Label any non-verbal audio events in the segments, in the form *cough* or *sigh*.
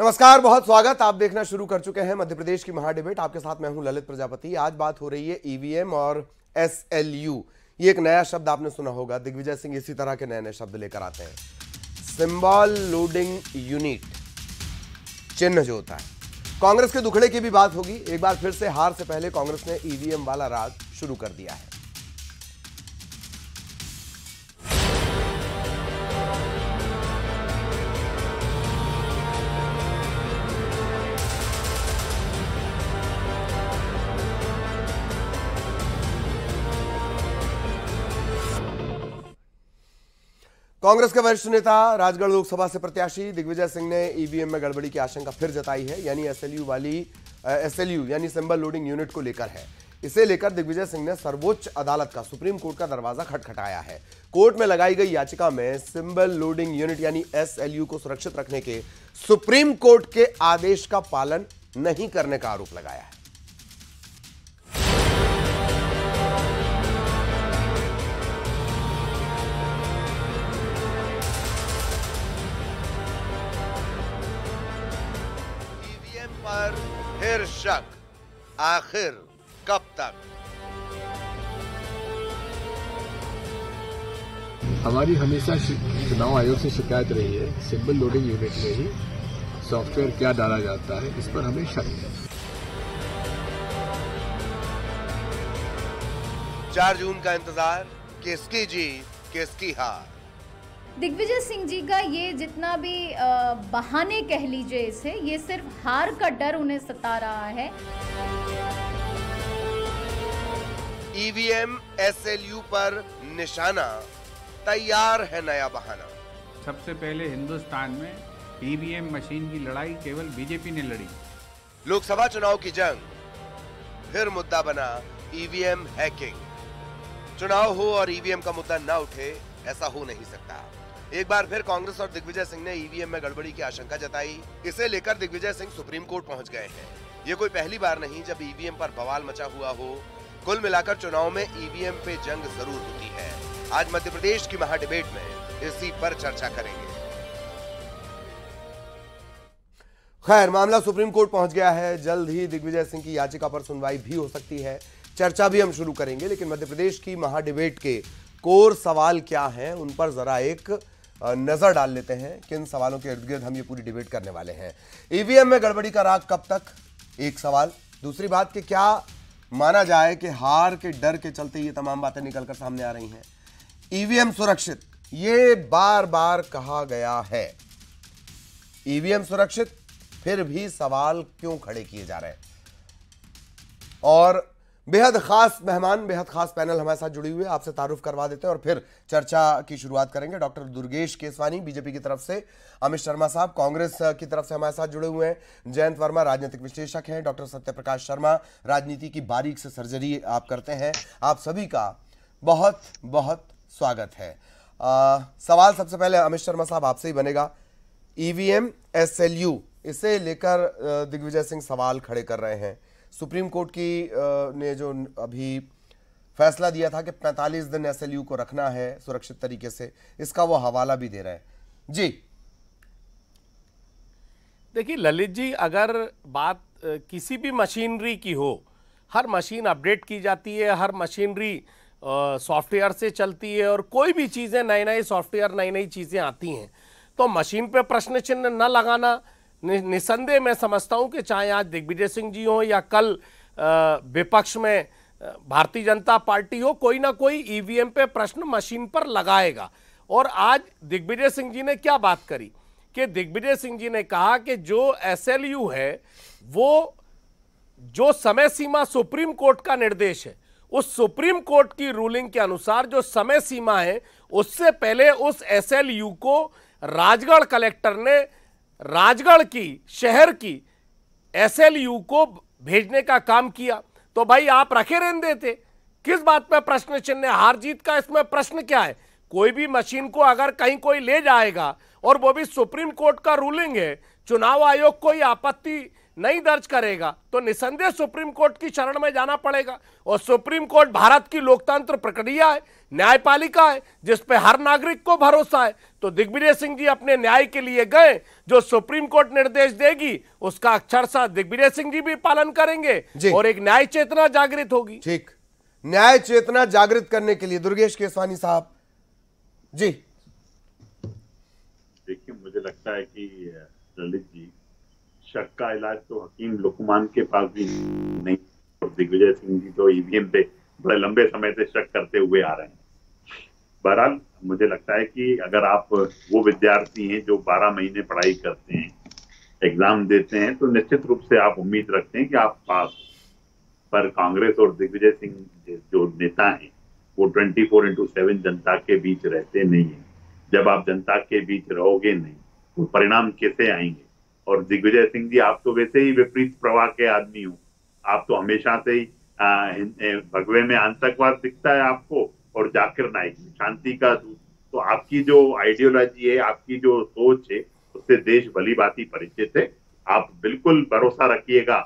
नमस्कार बहुत स्वागत आप देखना शुरू कर चुके हैं मध्य प्रदेश की महाडिबेट आपके साथ मैं हूं ललित प्रजापति आज बात हो रही है ईवीएम e और एसएलयू ये एक नया शब्द आपने सुना होगा दिग्विजय सिंह इसी तरह के नए नए शब्द लेकर आते हैं सिंबल लोडिंग यूनिट चिन्ह जो होता है कांग्रेस के दुखड़े की भी बात होगी एक बार फिर से हार से पहले कांग्रेस ने ईवीएम e वाला राज शुरू कर दिया है कांग्रेस के वरिष्ठ नेता राजगढ़ लोकसभा से प्रत्याशी दिग्विजय सिंह ने ईवीएम में गड़बड़ी की आशंका फिर जताई है यानी एसएलयू वाली एसएलयू यानी सिंबल लोडिंग यूनिट को लेकर है इसे लेकर दिग्विजय सिंह ने सर्वोच्च अदालत का सुप्रीम कोर्ट का दरवाजा खटखटाया है कोर्ट में लगाई गई याचिका में सिंबल लोडिंग यूनिट यानी एसएलयू को सुरक्षित रखने के सुप्रीम कोर्ट के आदेश का पालन नहीं करने का आरोप लगाया है फिर शक आखिर कब तक हमारी हमेशा चुनाव आयोग से शिकायत रही है सिंबल लोडिंग यूनिट में ही सॉफ्टवेयर क्या डाला जाता है इस पर हमें शक है चार जून का इंतजार किसकी जीत किसकी हार दिग्विजय सिंह जी का ये जितना भी बहाने कह लीजिए इसे ये सिर्फ हार का डर उन्हें सता रहा है ईवीएम e एसएलयू पर निशाना तैयार है नया बहाना सबसे पहले हिंदुस्तान में ईवीएम e मशीन की लड़ाई केवल बीजेपी ने लड़ी लोकसभा चुनाव की जंग फिर मुद्दा बना ईवीएम e हैकिंग चुनाव हो और ईवीएम का मुद्दा ना उठे ऐसा हो नहीं सकता एक बार फिर कांग्रेस और दिग्विजय सिंह ने ईवीएम में गड़बड़ी की आशंका जताई इसे लेकर दिग्विजय सिंह सुप्रीम कोर्ट पहुंच गए हैं ये कोई पहली बार नहीं जब ईवीएम पर बवाल मचा हुआ हो कुल मिलाकर चुनाव में ईवीएम पे जंग जरूर होती है आज मध्य प्रदेश की महाडिबेट में इसी पर चर्चा करेंगे खैर मामला सुप्रीम कोर्ट पहुंच गया है जल्द ही दिग्विजय सिंह की याचिका पर सुनवाई भी हो सकती है चर्चा भी हम शुरू करेंगे लेकिन मध्य प्रदेश की महाडिबेट के कोर सवाल क्या हैं उन पर जरा एक नज़र डाल लेते हैं किन सवालों के इर्द गिर्द हम ये पूरी डिबेट करने वाले हैं ईवीएम e में गड़बड़ी का राग कब तक एक सवाल दूसरी बात कि क्या माना जाए कि हार के डर के चलते ये तमाम बातें निकलकर सामने आ रही हैं ईवीएम e सुरक्षित ये बार बार कहा गया है ईवीएम e सुरक्षित फिर भी सवाल क्यों खड़े किए जा रहे हैं और बेहद खास मेहमान बेहद खास पैनल हमारे साथ जुड़ी हुई है आपसे तारुफ करवा देते हैं और फिर चर्चा की शुरुआत करेंगे डॉक्टर दुर्गेश केसवानी बीजेपी की तरफ से अमित शर्मा साहब कांग्रेस की तरफ से हमारे साथ जुड़े हुए हैं जयंत वर्मा राजनीतिक विश्लेषक हैं डॉक्टर सत्यप्रकाश शर्मा राजनीति की बारीक से सर्जरी आप करते हैं आप सभी का बहुत बहुत स्वागत है आ, सवाल सबसे पहले अमित शर्मा साहब आपसे ही बनेगा ईवीएम एसएलयू इसे लेकर दिग्विजय सिंह सवाल खड़े कर रहे हैं सुप्रीम कोर्ट की ने जो अभी फैसला दिया था कि 45 दिन एस को रखना है सुरक्षित तरीके से इसका वो हवाला भी दे रहे हैं जी देखिए ललित जी अगर बात किसी भी मशीनरी की हो हर मशीन अपडेट की जाती है हर मशीनरी सॉफ्टवेयर से चलती है और कोई भी चीज़ें नए नए सॉफ्टवेयर नई नई चीज़ें आती हैं तो मशीन पे प्रश्न चिन्ह न लगाना निसंदेह मैं समझता हूं कि चाहे आज दिग्विजय सिंह जी हों या कल विपक्ष में भारतीय जनता पार्टी हो कोई ना कोई ईवीएम e पे प्रश्न मशीन पर लगाएगा और आज दिग्विजय सिंह जी ने क्या बात करी कि दिग्विजय सिंह जी ने कहा कि जो एसएलयू है वो जो समय सीमा सुप्रीम कोर्ट का निर्देश है उस सुप्रीम कोर्ट की रूलिंग के अनुसार जो समय सीमा है उससे पहले उस एसएलयू को राजगढ़ कलेक्टर ने राजगढ़ की शहर की एसएलयू को भेजने का काम किया तो भाई आप रखे रहने देते किस बात पर प्रश्न चिन्ह हार जीत का इसमें प्रश्न क्या है कोई भी मशीन को अगर कहीं कोई ले जाएगा और वो भी सुप्रीम कोर्ट का रूलिंग है चुनाव आयोग कोई आपत्ति नहीं दर्ज करेगा तो निसंदेह सुप्रीम कोर्ट की शरण में जाना पड़ेगा और सुप्रीम कोर्ट भारत की लोकतंत्र प्रक्रिया है न्यायपालिका है जिस हर नागरिक को भरोसा है तो दिग्विजय सिंह जी अपने न्याय के लिए गए जो सुप्रीम कोर्ट निर्देश देगी उसका अक्षरशा दिग्विजय सिंह जी भी पालन करेंगे और एक न्याय चेतना जागृत होगी ठीक न्याय चेतना जागृत करने के लिए दुर्गेश केसवानी साहब जी देखिए मुझे लगता है कि ललित जी शक का इलाज तो हकीम लुकमान के पास भी नहीं और दिग्विजय सिंह जी तो ईवीएम e पे बड़े लंबे समय से शक करते हुए आ रहे हैं बहरहाल मुझे लगता है कि अगर आप वो विद्यार्थी हैं जो 12 महीने पढ़ाई करते हैं एग्जाम देते हैं तो निश्चित रूप से आप उम्मीद रखते हैं कि आप पास पर कांग्रेस और दिग्विजय सिंह जो नेता हैं वो ट्वेंटी फोर इंटू सेवन जनता के बीच रहते नहीं है जब आप जनता के बीच रहोगे नहीं तो परिणाम कैसे आएंगे और दिग्विजय सिंह जी आप तो वैसे ही विपरीत प्रवाह के आदमी हो आप तो हमेशा से ही भगवे में आतंकवाद दिखता है आपको और जाकिर नाइक शांति का दूत तो आपकी जो आइडियोलॉजी है आपकी जो सोच है उससे देश भली बाती परिचित है आप बिल्कुल भरोसा रखिएगा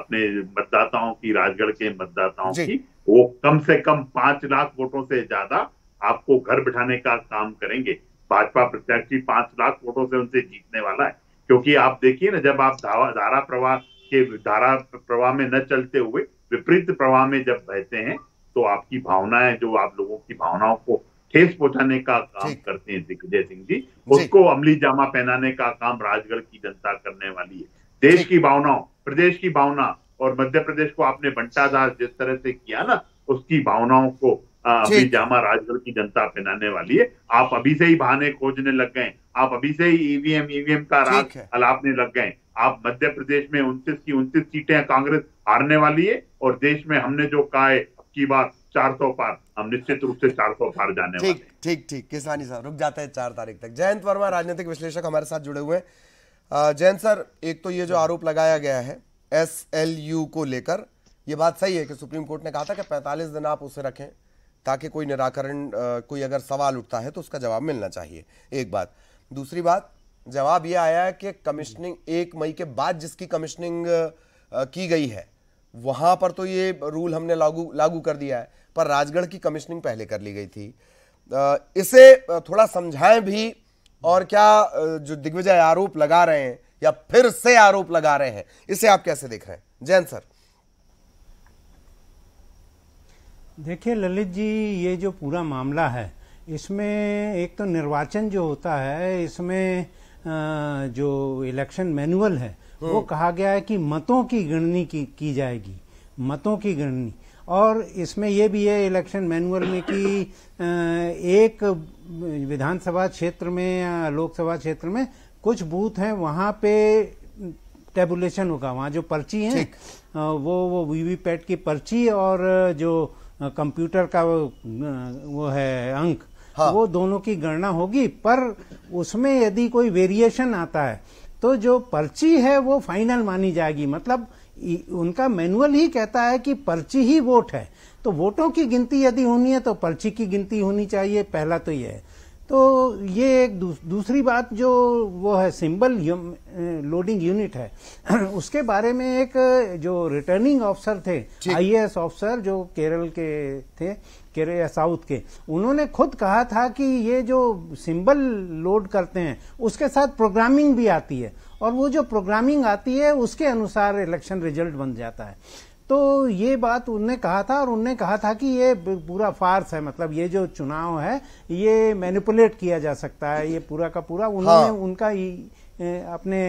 अपने मतदाताओं की राजगढ़ के मतदाताओं की वो कम से कम पांच लाख वोटों से ज्यादा आपको घर बिठाने का काम करेंगे भाजपा प्रत्याशी पांच लाख वोटों से उनसे जीतने वाला है क्योंकि आप देखिए ना जब आप धारा प्रवाह के धारा प्रवाह में न चलते हुए विपरीत प्रवाह में जब बहते हैं तो आपकी भावनाएं जो आप लोगों की भावनाओं को ठेस पहुंचाने का काम करते हैं दिग्विजय सिंह जी उसको अमली जामा पहनाने का काम राजगढ़ की जनता करने वाली है देश की भावनाओं प्रदेश की भावना और मध्य प्रदेश को आपने बंटा दास जिस तरह से किया ना उसकी भावनाओं को हाँ, अभी जामा राजगढ़ की जनता पहनाने वाली है आप अभी से ही बहाने खोजने लग गए आप अभी से ही ईवीएम e ईवीएम e का राज अलापने लग गए आप मध्य प्रदेश में उनतीस की उनतीस सीटें कांग्रेस हारने वाली है और देश में हमने जो कहा है की बात चार सौ पार हम निश्चित रूप से चार सौ पार जाने ठीक वाले हैं ठीक ठीक किसानी साहब रुक जाते हैं चार तारीख तक जयंत वर्मा राजनीतिक विश्लेषक हमारे साथ जुड़े हुए हैं जयंत सर एक तो ये जो हाँ। आरोप लगाया गया है एस को लेकर ये बात सही है कि सुप्रीम कोर्ट ने कहा था कि 45 दिन आप उसे रखें ताकि कोई निराकरण कोई अगर सवाल उठता है तो उसका जवाब मिलना चाहिए एक बात दूसरी बात जवाब यह आया है कि कमिश्निंग एक मई के बाद जिसकी कमिश्निंग की गई है वहां पर तो ये रूल हमने लागू लागू कर दिया है पर राजगढ़ की कमिश्निंग पहले कर ली गई थी इसे थोड़ा समझाएं भी और क्या जो दिग्विजय आरोप लगा रहे हैं या फिर से आरोप लगा रहे हैं इसे आप कैसे देख रहे हैं जैन सर देखिए ललित जी ये जो पूरा मामला है इसमें एक तो निर्वाचन जो होता है इसमें जो इलेक्शन मैनुअल है वो हम्म। कहा गया है कि मतों की गणनी की, की जाएगी मतों की गणनी और इसमें यह भी है इलेक्शन मैनुअल में कि एक विधानसभा क्षेत्र में या लोकसभा क्षेत्र में कुछ बूथ हैं वहां पे टेबुलेशन होगा वहां जो पर्ची है वो वो वीवीपैट की पर्ची और जो कंप्यूटर का वो वो है अंक तो हाँ। वो दोनों की गणना होगी पर उसमें यदि कोई वेरिएशन आता है तो जो पर्ची है वो फाइनल मानी जाएगी मतलब उनका मैनुअल ही कहता है कि पर्ची ही वोट है तो वोटों की गिनती यदि होनी है तो पर्ची की गिनती होनी चाहिए पहला तो यह है तो ये एक दूस, दूसरी बात जो वो है सिंबल लोडिंग यूनिट है *clears throat* उसके बारे में एक जो रिटर्निंग ऑफिसर थे आईएएस ऑफिसर जो केरल के थे केरल साउथ के उन्होंने खुद कहा था कि ये जो सिंबल लोड करते हैं उसके साथ प्रोग्रामिंग भी आती है और वो जो प्रोग्रामिंग आती है उसके अनुसार इलेक्शन रिजल्ट बन जाता है तो ये बात उनने कहा था और उनने कहा था कि ये पूरा फार्स है मतलब ये जो चुनाव है ये मैनिपुलेट किया जा सकता है ये पूरा का पूरा हाँ। उन्होंने हाँ। उनका अपने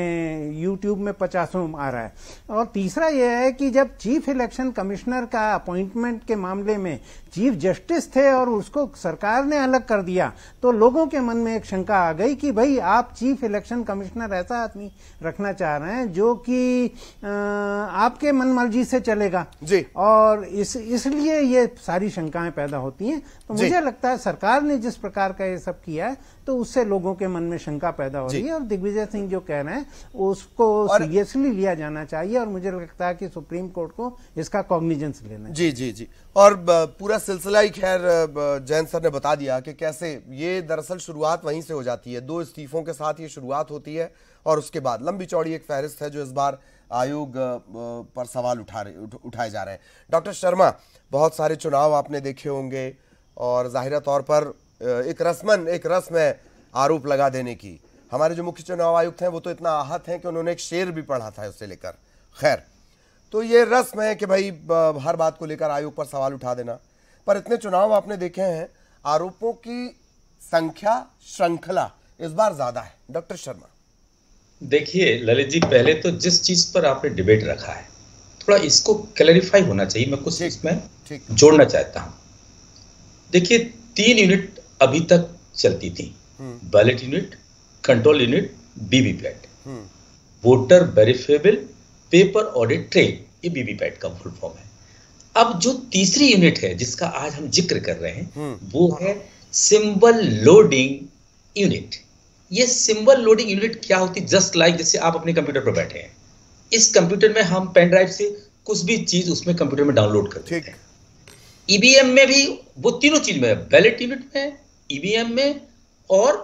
यूट्यूब में पचासों आ रहा है और तीसरा यह है कि जब चीफ इलेक्शन कमिश्नर का अपॉइंटमेंट के मामले में चीफ जस्टिस थे और उसको सरकार ने अलग कर दिया तो लोगों के मन में एक शंका आ गई कि भाई आप चीफ इलेक्शन कमिश्नर ऐसा आदमी रखना चाह रहे हैं जो कि आपके मन मर्जी से चलेगा जी और इस इसलिए ये सारी शंकाएं पैदा होती हैं तो मुझे लगता है सरकार ने जिस प्रकार का ये सब किया है तो उससे लोगों के मन में शंका पैदा हो रही है और दिग्विजय सिंह सिंह जो कह रहे हैं उसको सीरियसली लिया जाना चाहिए और मुझे लगता है कि सुप्रीम कोर्ट को इसका कॉग्निजेंस लेना जी जी जी और पूरा सिलसिला ही खैर जैन सर ने बता दिया कि कैसे ये दरअसल शुरुआत वहीं से हो जाती है दो इस्तीफों के साथ ये शुरुआत होती है और उसके बाद लंबी चौड़ी एक फहरिस्त है जो इस बार आयोग पर सवाल उठा रहे उठ, उठाए जा रहे हैं डॉक्टर शर्मा बहुत सारे चुनाव आपने देखे होंगे और ज़ाहिर तौर पर एक रस्मन एक रस्म है आरोप लगा देने की हमारे जो मुख्य चुनाव आयुक्त हैं वो तो इतना आहत हैं कि उन्होंने एक शेर भी पढ़ा था उससे लेकर खैर तो ये रस्म है कि भाई हर बात को लेकर आयोग पर सवाल उठा देना पर इतने चुनाव आपने देखे हैं आरोपों की संख्या श्रृंखला इस बार ज्यादा है डॉक्टर शर्मा देखिए ललित जी पहले तो जिस चीज पर आपने डिबेट रखा है थोड़ा इसको क्लैरिफाई होना चाहिए मैं कुछ इसमें जोड़ना चाहता हूं देखिए तीन यूनिट अभी तक चलती थी ballot hmm. Unit control unit VVPAT voter verifiable paper audit trail ये वीवीपैट का फुल फॉर्म है अब जो तीसरी यूनिट है जिसका आज हम जिक्र कर रहे हैं hmm. वो है सिंबल लोडिंग यूनिट ये सिंबल लोडिंग यूनिट क्या होती है जस्ट लाइक जैसे आप अपने कंप्यूटर पर बैठे हैं इस कंप्यूटर में हम पेन ड्राइव से कुछ भी चीज उसमें कंप्यूटर में डाउनलोड कर देते हैं ईवीएम e में भी वो तीनों चीज में बैलेट यूनिट में ईवीएम e में और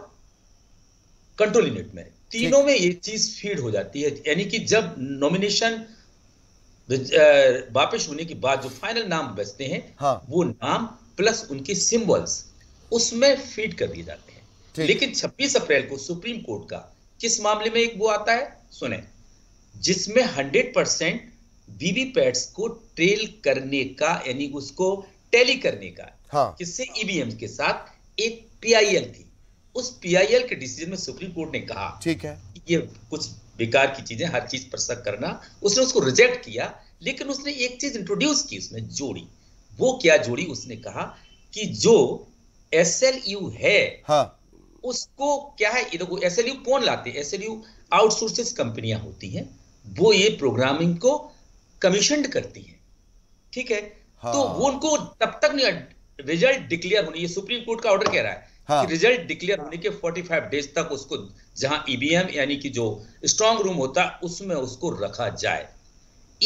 कंट्रोल यूनिट में तीनों में ये चीज फीड हो जाती है यानी कि जब नॉमिनेशन uh, वापिस होने के बाद जो फाइनल नाम बचते हैं हाँ। वो नाम प्लस उनके सिंबल्स उसमें फीड कर दिए जाते हैं लेकिन 26 अप्रैल को सुप्रीम कोर्ट का किस मामले में एक वो आता है सुने जिसमें 100 परसेंट वीवीपैट्स को ट्रेल करने का यानी उसको टैली करने का हाँ। किससे ईवीएम e के साथ एक पीआईएल थी उस पीआईएल के डिसीजन में सुप्रीम कोर्ट ने कहा ठीक है ये कुछ बेकार की चीजें हर चीज पर शक करना उसने उसको रिजेक्ट किया लेकिन उसने एक चीज इंट्रोड्यूस की उसने जोड़ी वो क्या जोड़ी उसने कहा कि जो एस एल यू है हाँ. उसको क्या है एस एल यू कौन लाते हैं एस एल यू आउटसोर्सेस कंपनियां होती हैं वो ये प्रोग्रामिंग को कमीशन करती हैं ठीक है तो हाँ. तो वो उनको तब तक नहीं रिजल्ट डिक्लेयर होने ये सुप्रीम कोर्ट का ऑर्डर कह रहा है हाँ। कि रिजल्ट डिक्लेयर होने के 45 डेज तक उसको जहां ईवीएम e यानी कि जो स्ट्रांग रूम होता है उसमें उसको रखा जाए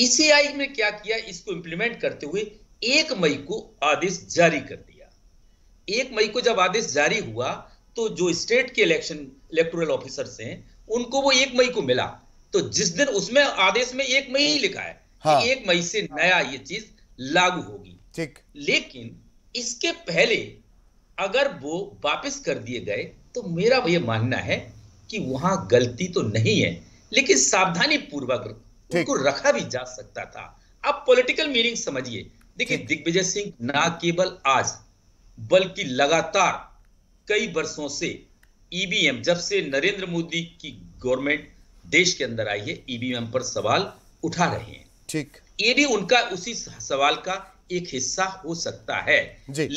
ईसीआई e में क्या किया इसको इंप्लीमेंट करते हुए एक मई को आदेश जारी कर दिया एक मई को जब आदेश जारी हुआ तो जो स्टेट के इलेक्शन इलेक्टोरल ऑफिसर से उनको वो एक मई को मिला तो जिस दिन उसमें आदेश में एक मई ही लिखा है हाँ। कि एक मई से नया ये चीज लागू होगी ठीक लेकिन इसके पहले अगर वो वापस कर दिए गए तो मेरा ये मानना है कि वहां गलती तो नहीं है लेकिन सावधानी पूर्वक उनको रखा भी जा सकता था अब पॉलिटिकल मीनिंग समझिए देखिए दिग्विजय सिंह ना केवल आज बल्कि लगातार कई वर्षों से ईवीएम e जब से नरेंद्र मोदी की गवर्नमेंट देश के अंदर आई है ईवीएम e पर सवाल उठा रहे हैं ठीक ये भी उनका उसी सवाल का एक हिस्सा हो सकता है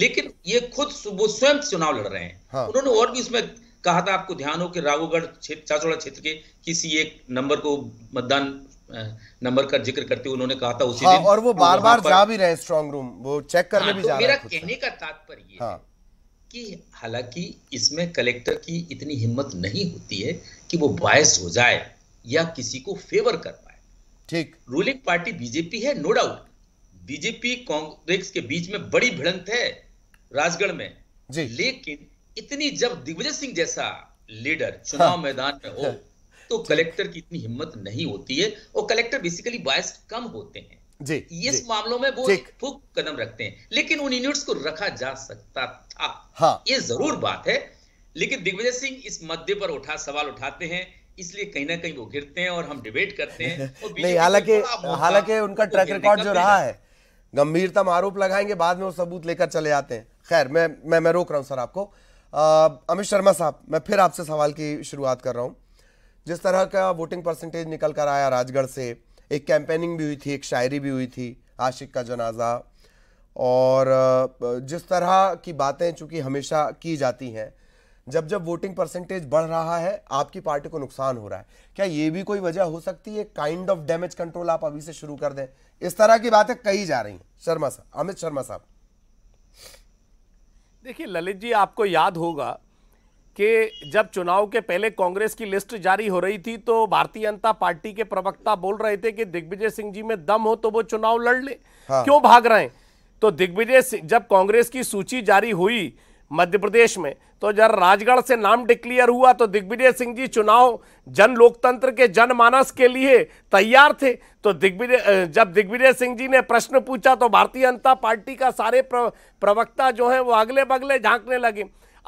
लेकिन ये खुद वो स्वयं चुनाव लड़ रहे हैं हाँ। उन्होंने और भी उसमें कहा था आपको ध्यान हो कि राघोगढ़ चाचोड़ा क्षेत्र के किसी एक नंबर को मतदान नंबर का जिक्र करते हुए उन्होंने कहा था उसी हाँ, दिन और वो तो बार बार जा भी रहे स्ट्रॉन्ग रूम वो चेक करने हाँ, भी तो जा मेरा कहने का तात्पर्य हाँ। कि हालांकि इसमें कलेक्टर की इतनी हिम्मत नहीं होती है कि वो बायस हो जाए या किसी को फेवर कर पाए ठीक रूलिंग पार्टी बीजेपी है नो डाउट बीजेपी कांग्रेस के बीच में बड़ी भिड़ंत है राजगढ़ में जी। लेकिन इतनी जब दिग्विजय सिंह जैसा लीडर हाँ। चुनाव हाँ। मैदान में हो हाँ। तो कलेक्टर की इतनी हिम्मत नहीं होती है और कलेक्टर बेसिकली बायस कम होते हैं जी, इस जी, मामलों में वो फूक कदम रखते हैं लेकिन उन यूनिट्स को रखा जा सकता था हाँ, ये जरूर बात है लेकिन दिग्विजय सिंह इस मुद्दे पर उठा सवाल उठाते हैं इसलिए कहीं ना कहीं वो गिरते हैं और हम डिबेट करते हैं *laughs* हालांकि हालांकि उनका ट्रैक रिकॉर्ड जो रहा है गंभीरता में आरोप लगाएंगे बाद में वो सबूत लेकर चले आते हैं खैर मैं मैं मैं रोक रहा हूँ सर आपको अमित शर्मा साहब मैं फिर आपसे सवाल की शुरुआत कर रहा हूँ जिस तरह का वोटिंग परसेंटेज निकल कर आया राजगढ़ से एक कैंपेनिंग भी हुई थी एक शायरी भी हुई थी आशिक का जनाजा और जिस तरह की बातें चूँकि हमेशा की जाती हैं जब जब वोटिंग परसेंटेज बढ़ रहा है आपकी पार्टी को नुकसान हो रहा है क्या ये भी कोई वजह हो सकती है काइंड ऑफ डैमेज कंट्रोल आप अभी से शुरू कर दें इस तरह की बातें कही जा रही हैं शर्मा साहब अमित शर्मा साहब देखिए ललित जी आपको याद होगा कि जब चुनाव के पहले कांग्रेस की लिस्ट जारी हो रही थी तो भारतीय जनता पार्टी के प्रवक्ता बोल रहे थे कि दिग्विजय सिंह जी में दम हो तो वो चुनाव लड़ ले हाँ। क्यों भाग रहे हैं तो दिग्विजय सिंह जब कांग्रेस की सूची जारी हुई मध्य प्रदेश में तो जब राजगढ़ से नाम डिक्लियर हुआ तो दिग्विजय सिंह जी चुनाव जन लोकतंत्र के जनमानस के लिए तैयार थे तो दिग्विजय जब दिग्विजय सिंह जी ने प्रश्न पूछा तो भारतीय जनता पार्टी का सारे प्रवक्ता जो हैं वो अगले बगले झांकने लगे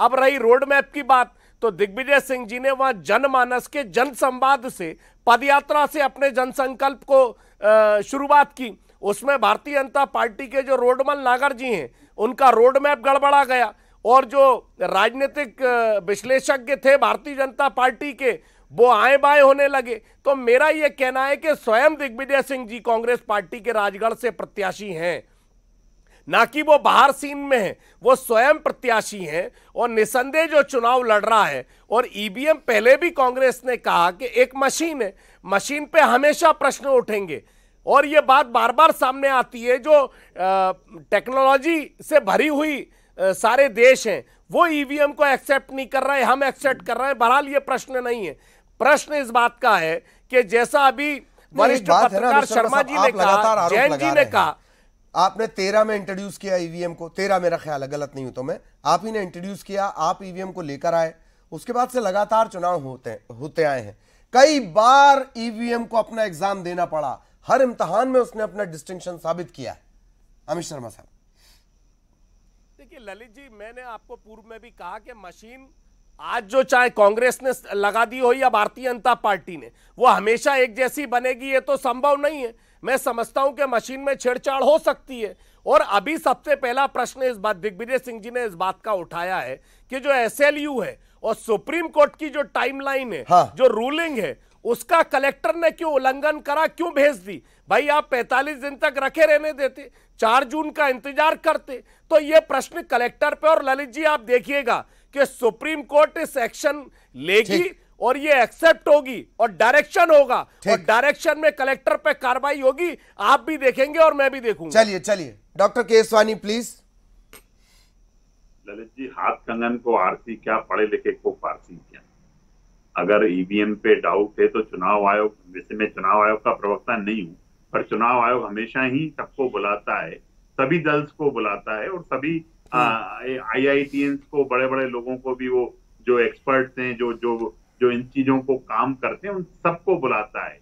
अब रही रोड मैप की बात तो दिग्विजय सिंह जी ने वहाँ जनमानस के जनसंवाद से पदयात्रा से अपने जनसंकल्प को शुरुआत की उसमें भारतीय जनता पार्टी के जो रोडमल नागर जी हैं उनका रोड मैप गड़बड़ा गया और जो राजनीतिक विश्लेषज्ञ थे भारतीय जनता पार्टी के वो आए बाएं होने लगे तो मेरा ये कहना है कि स्वयं दिग्विजय सिंह जी कांग्रेस पार्टी के राजगढ़ से प्रत्याशी हैं ना कि वो बाहर सीन में है वो स्वयं प्रत्याशी हैं और निसंदेह जो चुनाव लड़ रहा है और ईवीएम पहले भी कांग्रेस ने कहा कि एक मशीन है मशीन पे हमेशा प्रश्न उठेंगे और ये बात बार बार सामने आती है जो टेक्नोलॉजी से भरी हुई सारे देश हैं वो ईवीएम e को एक्सेप्ट नहीं कर रहा है हम एक्सेप्ट कर रहे हैं बहरहाल ये प्रश्न नहीं है प्रश्न इस बात का है कि जैसा अभी वरिष्ठ पत्रकार शर्मा जी ने कहा जैन जी ने कहा आपने तेरह में इंट्रोड्यूस किया ईवीएम e को तेरह मेरा ख्याल है गलत नहीं हूं तो मैं आप ही ने इंट्रोड्यूस किया आप ईवीएम e को लेकर आए उसके बाद से लगातार चुनाव होते होते आए हैं कई बार ईवीएम को अपना एग्जाम देना पड़ा हर इम्तहान में उसने अपना डिस्टिंक्शन साबित किया अमित शर्मा साहब देखिए ललित जी मैंने आपको पूर्व में भी कहा कि मशीन आज जो चाहे कांग्रेस ने लगा दी हो या भारतीय जनता पार्टी ने वो हमेशा एक जैसी बनेगी ये तो संभव नहीं है मैं समझता हूं कि मशीन में छेड़छाड़ हो सकती है और अभी सबसे पहला प्रश्न इस बात दिग्विजय सिंह जी ने इस बात का उठाया है कि जो एसएलयू है और सुप्रीम कोर्ट की जो टाइमलाइन है हाँ। जो रूलिंग है उसका कलेक्टर ने क्यों उल्लंघन करा क्यों भेज दी भाई आप 45 दिन तक रखे रहने देते 4 जून का इंतजार करते तो ये प्रश्न कलेक्टर पे और ललित जी आप देखिएगा कि सुप्रीम कोर्ट इस एक्शन लेगी और ये एक्सेप्ट होगी और डायरेक्शन होगा और डायरेक्शन में कलेक्टर पे कार्रवाई होगी आप भी देखेंगे और मैं भी देखूंगा चलिए चलिए डॉक्टर केसवानी प्लीज ललित जी हाथ कंगन को आरती क्या पढ़े लिखे को पारती क्या अगर ईवीएम e पे डाउट है तो चुनाव आयोग वैसे मैं चुनाव आयोग का प्रवक्ता नहीं हूँ पर चुनाव आयोग हमेशा ही सबको बुलाता है सभी दल्स को बुलाता है और सभी आई आई हाँ। को बड़े बड़े लोगों को भी वो जो एक्सपर्ट्स हैं जो जो जो इन चीजों को काम करते हैं उन सबको बुलाता है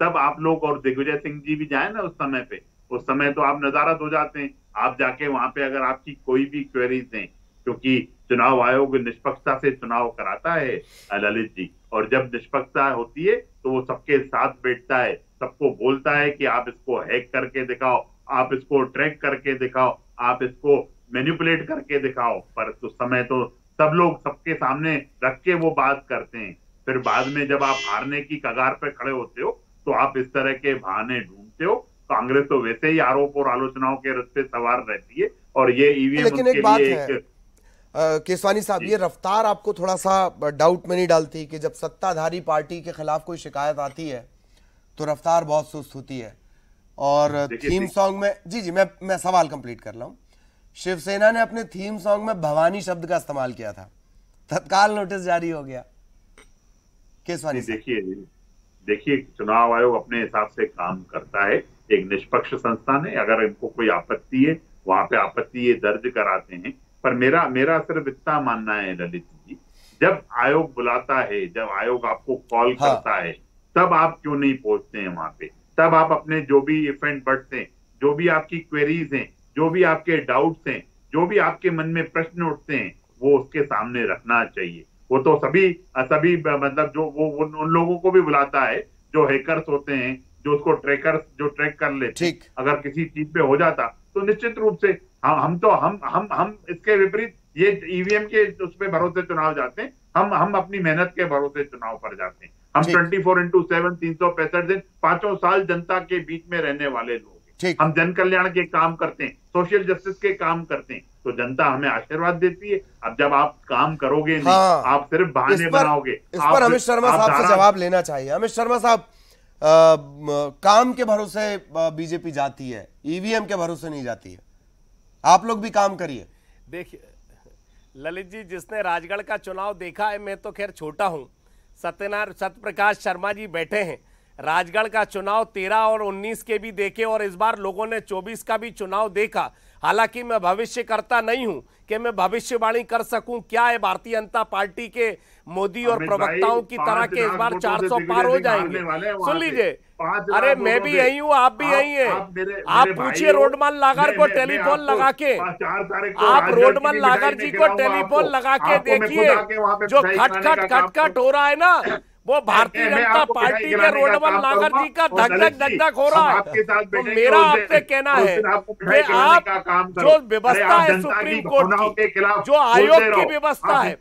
तब आप लोग और दिग्विजय सिंह जी भी जाए ना उस समय पे उस समय तो आप नजारत हो जाते हैं आप जाके वहां पे अगर आपकी कोई भी क्वेरीज हैं क्योंकि चुनाव आयोग निष्पक्षता से चुनाव कराता है ललित जी और जब निष्पक्षता होती है तो वो सबके साथ बैठता है सबको बोलता है कि आप इसको हैक करके दिखाओ आप इसको ट्रैक करके दिखाओ आप इसको मैनिपुलेट करके दिखाओ पर तो समय तो सब लोग सबके सामने रख के वो बात करते हैं फिर बाद में जब आप हारने की कगार पर खड़े होते हो तो आप इस तरह के बहाने ढूंढते हो कांग्रेस तो वैसे ही आरोप और आलोचनाओं के रस्ते सवार रहती है और ये ईवीएम e के लिए एक केसवानी साहब ये रफ्तार आपको थोड़ा सा डाउट में नहीं डालती कि जब सत्ताधारी पार्टी के खिलाफ कोई शिकायत आती है तो रफ्तार बहुत सुस्त होती है और थीम सॉन्ग में जी जी मैं मैं सवाल कंप्लीट कर रहा हूँ शिवसेना ने अपने थीम सॉन्ग में भवानी शब्द का इस्तेमाल किया था तत्काल नोटिस जारी हो गया केसवानी देखिए देखिए चुनाव आयोग अपने हिसाब से काम करता है एक निष्पक्ष संस्थान है अगर इनको कोई आपत्ति है वहां पे आपत्ति ये दर्ज कराते हैं पर मेरा मेरा सिर्फ इतना मानना है ललित जी जब आयोग बुलाता है जब आयोग आपको कॉल हाँ। करता है तब आप क्यों नहीं पहुंचते हैं वहां पे तब आप अपने जो भी इफेंट बढ़ते हैं जो भी आपकी क्वेरीज हैं जो भी आपके डाउट्स हैं जो भी आपके मन में प्रश्न उठते हैं वो उसके सामने रखना चाहिए वो तो सभी सभी मतलब जो वो उन लोगों को भी बुलाता है जो हैकर्स होते हैं जो उसको ट्रेकर्स जो ट्रैक कर लेते अगर किसी चीज पे हो जाता तो निश्चित रूप से हम हाँ, हम तो हम हम हम इसके विपरीत ये ईवीएम e के उसमें भरोसे चुनाव जाते हैं हम हम अपनी मेहनत के भरोसे चुनाव पर जाते हैं हम ट्वेंटी फोर इंटू सेवन तीन सौ पैंसठ दिन पांचों साल जनता के बीच में रहने वाले लोग हम जन कल्याण के काम करते हैं सोशल जस्टिस के काम करते हैं तो जनता हमें आशीर्वाद देती है अब जब आप काम करोगे नहीं हाँ। आप सिर्फ बहाने बनाओगे इस पर हमेश शर्मा साहब से जवाब लेना चाहिए अमित शर्मा साहब काम के भरोसे बीजेपी जाती है ईवीएम के भरोसे नहीं जाती है आप लोग भी काम करिए देखिए ललित जी जिसने राजगढ़ का चुनाव देखा है मैं तो खैर छोटा हूँ सत्यनारायण सत्यप्रकाश शर्मा जी बैठे हैं राजगढ़ का चुनाव 13 और 19 के भी देखे और इस बार लोगों ने 24 का भी चुनाव देखा हालांकि मैं भविष्य करता नहीं हूं कि मैं भविष्यवाणी कर सकूं क्या है भारतीय जनता पार्टी के मोदी और प्रवक्ताओं की तरह के इस बार 400 पार हो जाएंगे सुन लीजिए अरे मैं भी यही हूँ आप भी यही है आप पूछिए रोडमल लागर को टेलीफोन लगा के आप रोडमल लागर जी को टेलीफोन लगा के देखिए जो खटखट खटखट हो रहा है ना वो भारतीय जनता पार्टी के रोडवल नागर जी का धक धक धक धक हो रहा है तो मेरा आपसे कहना है कि आप जो व्यवस्था है सुप्रीम कोर्ट की जो आयोग की व्यवस्था है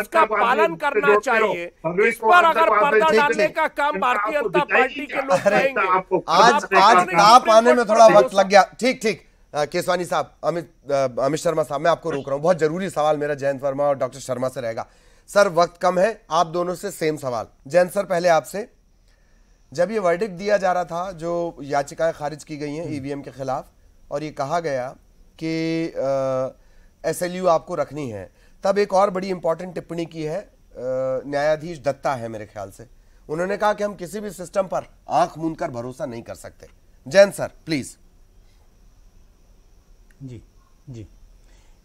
उसका पालन करना चाहिए इस पर अगर पर्दा डालने का काम भारतीय जनता पार्टी के लोग करेंगे आज आज आप आने में थोड़ा वक्त लग गया ठीक ठीक केसवानी साहब अमित अमित शर्मा साहब मैं आपको रोक रहा हूँ बहुत जरूरी सवाल मेरा जयंत वर्मा और डॉक्टर शर्मा से रहेगा सर वक्त कम है आप दोनों से सेम सवाल जैन सर पहले आपसे जब ये वर्डिक दिया जा रहा था जो याचिकाएं खारिज की गई हैं ईवीएम हम्म। e के खिलाफ और ये कहा गया कि एस एल यू आपको रखनी है तब एक और बड़ी इंपॉर्टेंट टिप्पणी की है न्यायाधीश दत्ता है मेरे ख्याल से उन्होंने कहा कि हम किसी भी सिस्टम पर आंख मूंद कर भरोसा नहीं कर सकते जैन सर प्लीज जी जी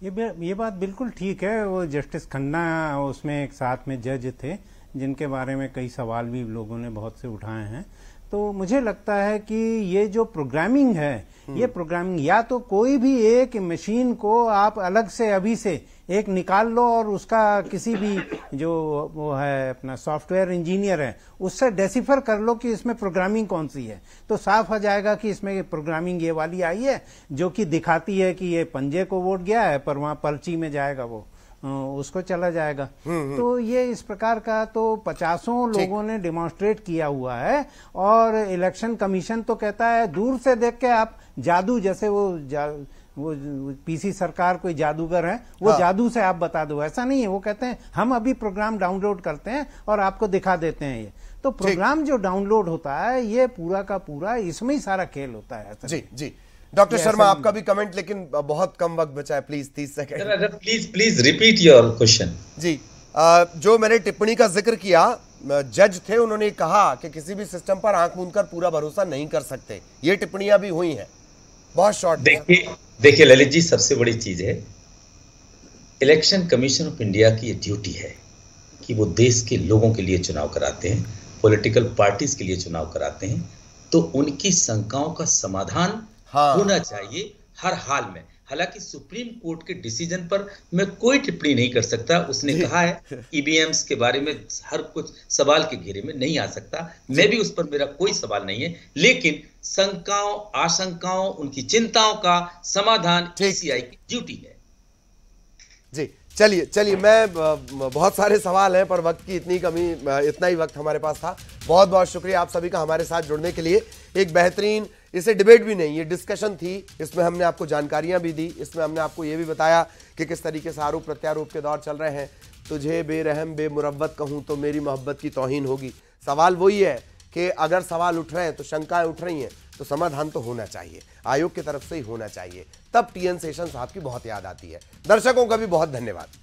ये ये बात बिल्कुल ठीक है वो जस्टिस खन्ना उसमें एक साथ में जज थे जिनके बारे में कई सवाल भी लोगों ने बहुत से उठाए हैं तो मुझे लगता है कि ये जो प्रोग्रामिंग है हम्म। ये प्रोग्रामिंग या तो कोई भी एक मशीन को आप अलग से अभी से एक निकाल लो और उसका किसी भी जो वो है अपना सॉफ्टवेयर इंजीनियर है उससे डेसिफर कर लो कि इसमें प्रोग्रामिंग कौन सी है तो साफ हो जाएगा कि इसमें प्रोग्रामिंग ये वाली आई है जो कि दिखाती है कि ये पंजे को वोट गया है पर वहां पर्ची में जाएगा वो उसको चला जाएगा हम्म, हम्म। तो ये इस प्रकार का तो पचासों लोगों ने डिमॉन्स्ट्रेट किया हुआ है और इलेक्शन कमीशन तो कहता है दूर से देख के आप जादू जैसे वो जा, वो पीसी सरकार कोई जादूगर है वो हाँ। जादू से आप बता दो ऐसा नहीं है वो कहते हैं हम अभी प्रोग्राम डाउनलोड करते हैं और आपको दिखा देते हैं ये तो प्रोग्राम जो डाउनलोड होता है ये पूरा का पूरा इसमें ही सारा खेल होता है जी जी डॉक्टर शर्मा आपका भी कमेंट लेकिन बहुत कम वक्त बचा है प्लीज तीस second please please repeat your question जी जो मैंने टिप्पणी का जिक्र किया जज थे उन्होंने कहा कि किसी भी सिस्टम पर आंख मूंद कर पूरा भरोसा नहीं कर सकते ये टिप्पणियां भी हुई हैं बहुत शॉर्ट देखिए देखिए ललित जी सबसे बड़ी चीज है इलेक्शन कमीशन ऑफ इंडिया की ये ड्यूटी है कि वो देश के लोगों के लिए चुनाव कराते हैं पॉलिटिकल पार्टीज के लिए चुनाव कराते हैं तो उनकी शंकाओं का समाधान हाँ। होना चाहिए हर हाल में हालांकि सुप्रीम कोर्ट के डिसीजन पर मैं कोई टिप्पणी नहीं कर सकता उसने कहा है ईवीएम्स e के बारे में हर कुछ सवाल के घेरे में नहीं आ सकता मैं भी उस पर मेरा कोई सवाल नहीं है लेकिन शंकाओं आशंकाओं उनकी चिंताओं का समाधान सीआई e की ड्यूटी है जी चलिए चलिए मैं बहुत सारे सवाल हैं पर वक्त की इतनी कमी इतना ही वक्त हमारे पास था बहुत बहुत शुक्रिया आप सभी का हमारे साथ जुड़ने के लिए एक बेहतरीन इसे डिबेट भी नहीं ये डिस्कशन थी इसमें हमने आपको जानकारियां भी दी इसमें हमने आपको ये भी बताया कि किस तरीके से आरोप प्रत्यारोप के दौर चल रहे हैं तुझे बेरहम बेमुरत कहूँ तो मेरी मोहब्बत की तोहन होगी सवाल वही है कि अगर सवाल उठ रहे हैं तो शंकाएं उठ रही हैं तो समाधान तो होना चाहिए आयोग की तरफ से ही होना चाहिए तब टी एन सेशन साहब की बहुत याद आती है दर्शकों का भी बहुत धन्यवाद